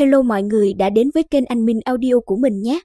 Hello mọi người đã đến với kênh Anh Minh Audio của mình nhé.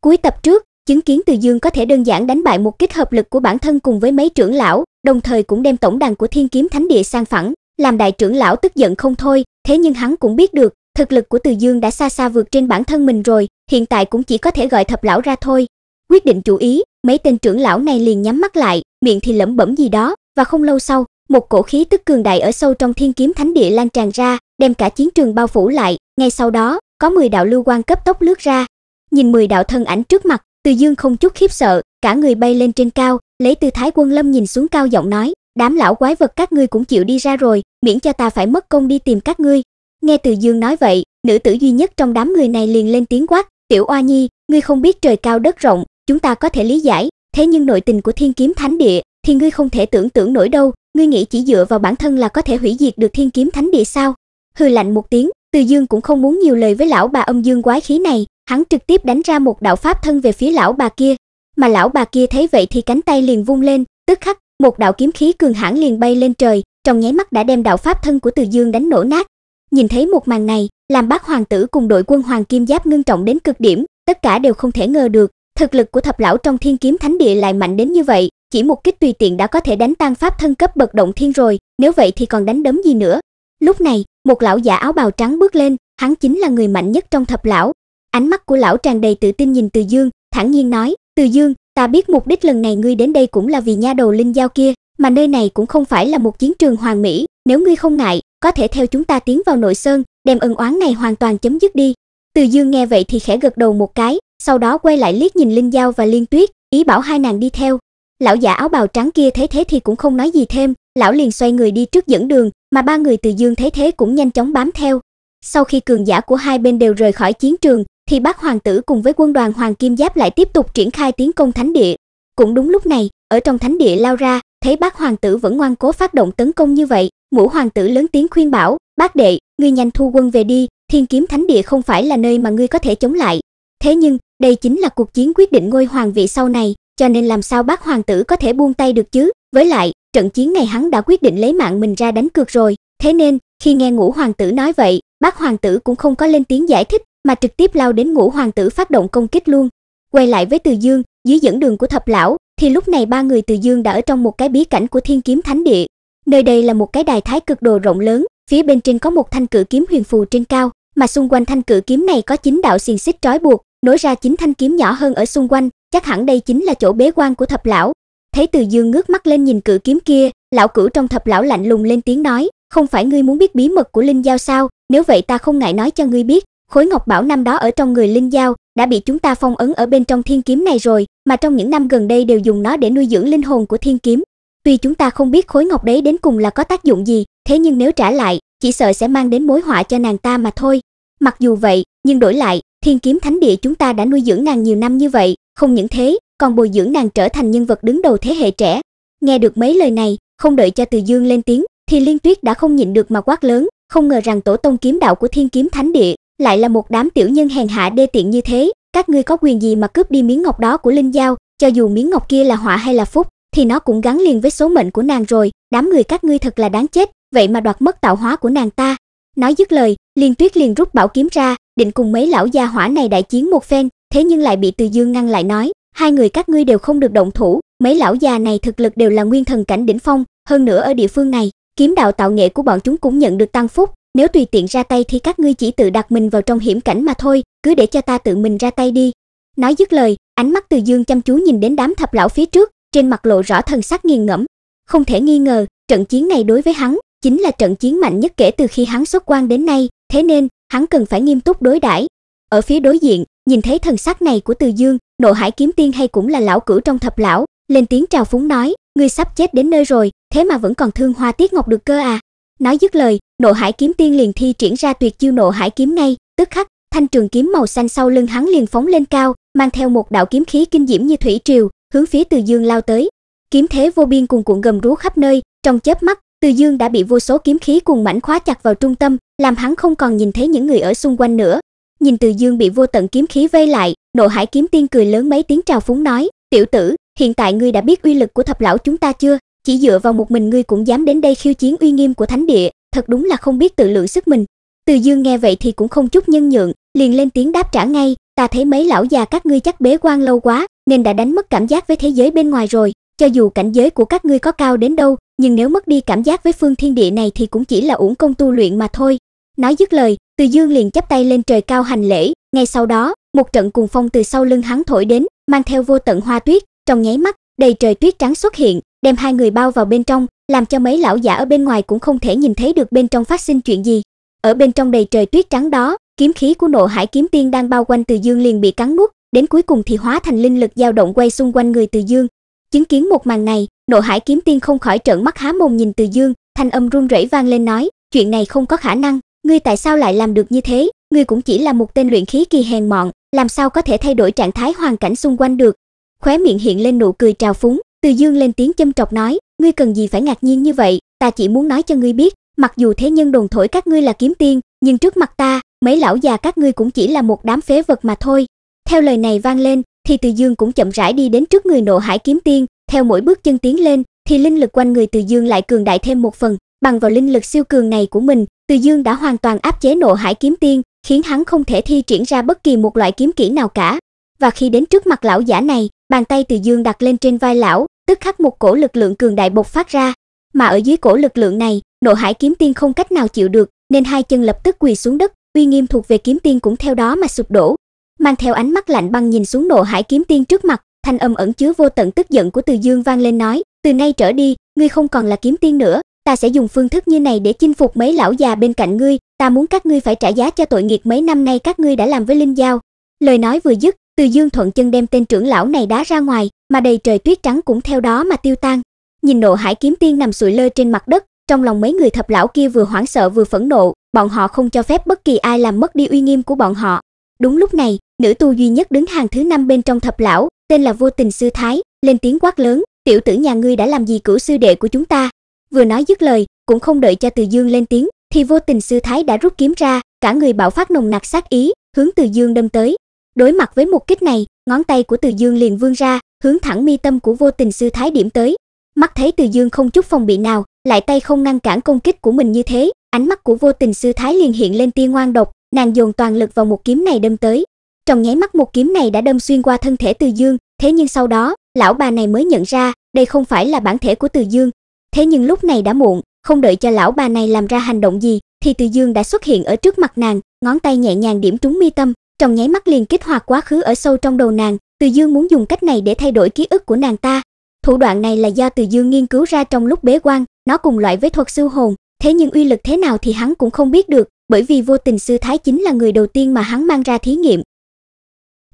Cuối tập trước, chứng kiến Từ Dương có thể đơn giản đánh bại một kích hợp lực của bản thân cùng với mấy trưởng lão, đồng thời cũng đem tổng đàn của Thiên Kiếm Thánh Địa sang phẳng, làm đại trưởng lão tức giận không thôi, thế nhưng hắn cũng biết được, thực lực của Từ Dương đã xa xa vượt trên bản thân mình rồi, hiện tại cũng chỉ có thể gọi thập lão ra thôi. Quyết định chủ ý, mấy tên trưởng lão này liền nhắm mắt lại, miệng thì lẩm bẩm gì đó, và không lâu sau, một cổ khí tức cường đại ở sâu trong Thiên Kiếm Thánh Địa lan tràn ra, đem cả chiến trường bao phủ lại, ngay sau đó, có 10 đạo lưu quang cấp tốc lướt ra. Nhìn 10 đạo thân ảnh trước mặt, Từ Dương không chút khiếp sợ, cả người bay lên trên cao, lấy tư thái quân lâm nhìn xuống cao giọng nói, đám lão quái vật các ngươi cũng chịu đi ra rồi, miễn cho ta phải mất công đi tìm các ngươi. Nghe Từ Dương nói vậy, nữ tử duy nhất trong đám người này liền lên tiếng quát, "Tiểu Oa Nhi, ngươi không biết trời cao đất rộng, chúng ta có thể lý giải, thế nhưng nội tình của Thiên Kiếm Thánh Địa thì ngươi không thể tưởng tượng nổi đâu, ngươi nghĩ chỉ dựa vào bản thân là có thể hủy diệt được Thiên Kiếm Thánh Địa sao?" hư lạnh một tiếng, Từ Dương cũng không muốn nhiều lời với lão bà âm dương quái khí này, hắn trực tiếp đánh ra một đạo pháp thân về phía lão bà kia. Mà lão bà kia thấy vậy thì cánh tay liền vung lên, tức khắc, một đạo kiếm khí cường hãn liền bay lên trời, trong nháy mắt đã đem đạo pháp thân của Từ Dương đánh nổ nát. Nhìn thấy một màn này, làm bác hoàng tử cùng đội quân hoàng kim giáp ngưng trọng đến cực điểm, tất cả đều không thể ngờ được, thực lực của thập lão trong thiên kiếm thánh địa lại mạnh đến như vậy, chỉ một kích tùy tiện đã có thể đánh tan pháp thân cấp bậc động thiên rồi, nếu vậy thì còn đánh đấm gì nữa. Lúc này, một lão giả áo bào trắng bước lên, hắn chính là người mạnh nhất trong thập lão. Ánh mắt của lão tràn đầy tự tin nhìn Từ Dương, thản nhiên nói, "Từ Dương, ta biết mục đích lần này ngươi đến đây cũng là vì nha đầu linh dao kia, mà nơi này cũng không phải là một chiến trường hoàn mỹ, nếu ngươi không ngại, có thể theo chúng ta tiến vào nội sơn, đem ân oán này hoàn toàn chấm dứt đi." Từ Dương nghe vậy thì khẽ gật đầu một cái, sau đó quay lại liếc nhìn Linh dao và Liên Tuyết, ý bảo hai nàng đi theo. Lão giả áo bào trắng kia thấy thế thì cũng không nói gì thêm, lão liền xoay người đi trước dẫn đường, mà ba người từ Dương thấy thế cũng nhanh chóng bám theo. Sau khi cường giả của hai bên đều rời khỏi chiến trường, thì bác hoàng tử cùng với quân đoàn Hoàng Kim Giáp lại tiếp tục triển khai tiến công thánh địa. Cũng đúng lúc này, ở trong thánh địa lao ra, thấy bác hoàng tử vẫn ngoan cố phát động tấn công như vậy, Mũ hoàng tử lớn tiếng khuyên bảo, "Bác đệ, ngươi nhanh thu quân về đi, Thiên kiếm thánh địa không phải là nơi mà ngươi có thể chống lại." Thế nhưng, đây chính là cuộc chiến quyết định ngôi hoàng vị sau này, cho nên làm sao bác hoàng tử có thể buông tay được chứ? Với lại, trận chiến này hắn đã quyết định lấy mạng mình ra đánh cược rồi, thế nên, khi nghe Ngũ hoàng tử nói vậy, bác hoàng tử cũng không có lên tiếng giải thích, mà trực tiếp lao đến Ngũ hoàng tử phát động công kích luôn. Quay lại với Từ Dương, dưới dẫn đường của thập lão, thì lúc này ba người Từ Dương đã ở trong một cái bí cảnh của Thiên Kiếm Thánh Địa. Nơi đây là một cái đài thái cực đồ rộng lớn, phía bên trên có một thanh cử kiếm huyền phù trên cao, mà xung quanh thanh cử kiếm này có chín đạo xiềng xích trói buộc, nối ra chín thanh kiếm nhỏ hơn ở xung quanh, chắc hẳn đây chính là chỗ bế quan của thập lão. Thấy Từ Dương ngước mắt lên nhìn cự kiếm kia, lão cửu trong thập lão lạnh lùng lên tiếng nói, "Không phải ngươi muốn biết bí mật của Linh Giao sao? Nếu vậy ta không ngại nói cho ngươi biết, khối ngọc bảo năm đó ở trong người Linh Giao đã bị chúng ta phong ấn ở bên trong thiên kiếm này rồi, mà trong những năm gần đây đều dùng nó để nuôi dưỡng linh hồn của thiên kiếm. Tuy chúng ta không biết khối ngọc đấy đến cùng là có tác dụng gì, thế nhưng nếu trả lại, chỉ sợ sẽ mang đến mối họa cho nàng ta mà thôi. Mặc dù vậy, nhưng đổi lại, Thiên Kiếm Thánh Địa chúng ta đã nuôi dưỡng nàng nhiều năm như vậy, không những thế, còn bồi dưỡng nàng trở thành nhân vật đứng đầu thế hệ trẻ. Nghe được mấy lời này, không đợi cho Từ Dương lên tiếng, thì Liên Tuyết đã không nhịn được mà quát lớn, không ngờ rằng tổ tông kiếm đạo của Thiên Kiếm Thánh Địa lại là một đám tiểu nhân hèn hạ đê tiện như thế, các ngươi có quyền gì mà cướp đi miếng ngọc đó của Linh dao cho dù miếng ngọc kia là họa hay là phúc, thì nó cũng gắn liền với số mệnh của nàng rồi, đám người các ngươi thật là đáng chết, vậy mà đoạt mất tạo hóa của nàng ta. Nói dứt lời, Liên Tuyết liền rút bảo kiếm ra, định cùng mấy lão gia hỏa này đại chiến một phen, thế nhưng lại bị Từ Dương ngăn lại nói, hai người các ngươi đều không được động thủ, mấy lão già này thực lực đều là nguyên thần cảnh đỉnh phong, hơn nữa ở địa phương này, kiếm đạo tạo nghệ của bọn chúng cũng nhận được tăng phúc, nếu tùy tiện ra tay thì các ngươi chỉ tự đặt mình vào trong hiểm cảnh mà thôi, cứ để cho ta tự mình ra tay đi." Nói dứt lời, ánh mắt Từ Dương chăm chú nhìn đến đám thập lão phía trước, trên mặt lộ rõ thần sắc nghiền ngẫm. Không thể nghi ngờ, trận chiến này đối với hắn chính là trận chiến mạnh nhất kể từ khi hắn xuất quan đến nay, thế nên hắn cần phải nghiêm túc đối đãi. Ở phía đối diện, Nhìn thấy thần sắc này của Từ Dương, nộ hải kiếm tiên hay cũng là lão cửu trong thập lão, lên tiếng chào phúng nói, ngươi sắp chết đến nơi rồi, thế mà vẫn còn thương hoa tiết ngọc được cơ à. Nói dứt lời, nộ hải kiếm tiên liền thi triển ra tuyệt chiêu nộ hải kiếm ngay, tức khắc, thanh trường kiếm màu xanh sau lưng hắn liền phóng lên cao, mang theo một đạo kiếm khí kinh diễm như thủy triều, hướng phía Từ Dương lao tới. Kiếm thế vô biên cuồn cuộn gầm rú khắp nơi, trong chớp mắt, Từ Dương đã bị vô số kiếm khí cùng mảnh khóa chặt vào trung tâm, làm hắn không còn nhìn thấy những người ở xung quanh nữa, nhìn Từ Dương bị vô tận kiếm khí vây lại, Nộ Hải kiếm tiên cười lớn mấy tiếng trào phúng nói, "Tiểu tử, hiện tại ngươi đã biết uy lực của thập lão chúng ta chưa? Chỉ dựa vào một mình ngươi cũng dám đến đây khiêu chiến uy nghiêm của thánh địa, thật đúng là không biết tự lượng sức mình." Từ Dương nghe vậy thì cũng không chút nhân nhượng, liền lên tiếng đáp trả ngay, "Ta thấy mấy lão già các ngươi chắc bế quan lâu quá, nên đã đánh mất cảm giác với thế giới bên ngoài rồi, cho dù cảnh giới của các ngươi có cao đến đâu, nhưng nếu mất đi cảm giác với phương thiên địa này thì cũng chỉ là uổng công tu luyện mà thôi, Nói dứt lời, Từ Dương liền chắp tay lên trời cao hành lễ, ngay sau đó, một trận cuồng phong từ sau lưng hắn thổi đến, mang theo vô tận hoa tuyết, trong nháy mắt, đầy trời tuyết trắng xuất hiện, đem hai người bao vào bên trong, làm cho mấy lão giả ở bên ngoài cũng không thể nhìn thấy được bên trong phát sinh chuyện gì. Ở bên trong đầy trời tuyết trắng đó, kiếm khí của Nộ Hải kiếm tiên đang bao quanh Từ Dương liền bị cắn nuốt, đến cuối cùng thì hóa thành linh lực dao động quay xung quanh người Từ Dương. Chứng kiến một màn này, Nộ Hải kiếm tiên không khỏi trợn mắt há mồm nhìn Từ Dương, thanh âm run rẩy vang lên nói, chuyện này không có khả năng, ngươi tại sao lại làm được như thế, ngươi cũng chỉ là một tên luyện khí kỳ hèn mọn, làm sao có thể thay đổi trạng thái hoàn cảnh xung quanh được. Khóe miệng hiện lên nụ cười trào phúng, Từ Dương lên tiếng châm chọc nói, ngươi cần gì phải ngạc nhiên như vậy, ta chỉ muốn nói cho ngươi biết, mặc dù thế nhân đồn thổi các ngươi là kiếm tiên, nhưng trước mặt ta, mấy lão già các ngươi cũng chỉ là một đám phế vật mà thôi. Theo lời này vang lên, thì Từ Dương cũng chậm rãi đi đến trước người nộ hải kiếm tiên, theo mỗi bước chân tiến lên, thì linh lực quanh người Từ Dương lại cường đại thêm một phần, bằng vào linh lực siêu cường này của mình, Từ Dương đã hoàn toàn áp chế nộ hải kiếm tiên, khiến hắn không thể thi triển ra bất kỳ một loại kiếm kỹ nào cả. Và khi đến trước mặt lão giả này, bàn tay Từ Dương đặt lên trên vai lão, tức khắc một cổ lực lượng cường đại bộc phát ra, mà ở dưới cổ lực lượng này, nộ hải kiếm tiên không cách nào chịu được, nên hai chân lập tức quỳ xuống đất, uy nghiêm thuộc về kiếm tiên cũng theo đó mà sụp đổ. Mang theo ánh mắt lạnh băng nhìn xuống nộ hải kiếm tiên trước mặt, thanh âm ẩn chứa vô tận tức giận của Từ Dương vang lên nói, từ nay trở đi, ngươi không còn là kiếm tiên nữa, ta sẽ dùng phương thức như này để chinh phục mấy lão già bên cạnh ngươi, ta muốn các ngươi phải trả giá cho tội nghiệp mấy năm nay các ngươi đã làm với Linh Giao. Lời nói vừa dứt, Từ Dương thuận chân đem tên trưởng lão này đá ra ngoài, mà đầy trời tuyết trắng cũng theo đó mà tiêu tan. Nhìn nộ hải kiếm tiên nằm sụi lơ trên mặt đất, trong lòng mấy người thập lão kia vừa hoảng sợ vừa phẫn nộ, bọn họ không cho phép bất kỳ ai làm mất đi uy nghiêm của bọn họ. Đúng lúc này, nữ tu duy nhất đứng hàng thứ năm bên trong thập lão, tên là Vô Tình Sư Thái, lên tiếng quát lớn, "Tiểu tử nhà ngươi đã làm gì cửu sư đệ của chúng ta, vừa nói dứt lời cũng không đợi cho từ dương lên tiếng thì vô tình sư thái đã rút kiếm ra cả người bạo phát nồng nặc sát ý hướng từ dương đâm tới đối mặt với một kích này ngón tay của từ dương liền vươn ra hướng thẳng mi tâm của vô tình sư thái điểm tới mắt thấy từ dương không chút phòng bị nào lại tay không ngăn cản công kích của mình như thế ánh mắt của vô tình sư thái liền hiện lên tia ngoan độc nàng dồn toàn lực vào một kiếm này đâm tới trong nháy mắt một kiếm này đã đâm xuyên qua thân thể từ dương thế nhưng sau đó lão bà này mới nhận ra đây không phải là bản thể của từ dương Thế nhưng lúc này đã muộn, không đợi cho lão bà này làm ra hành động gì, thì Từ Dương đã xuất hiện ở trước mặt nàng, ngón tay nhẹ nhàng điểm trúng mi tâm, trong nháy mắt liền kích hoạt quá khứ ở sâu trong đầu nàng, Từ Dương muốn dùng cách này để thay đổi ký ức của nàng ta. Thủ đoạn này là do Từ Dương nghiên cứu ra trong lúc bế quan, nó cùng loại với thuật siêu hồn, thế nhưng uy lực thế nào thì hắn cũng không biết được, bởi vì vô tình sư thái chính là người đầu tiên mà hắn mang ra thí nghiệm.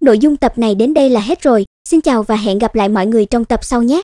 Nội dung tập này đến đây là hết rồi, xin chào và hẹn gặp lại mọi người trong tập sau nhé.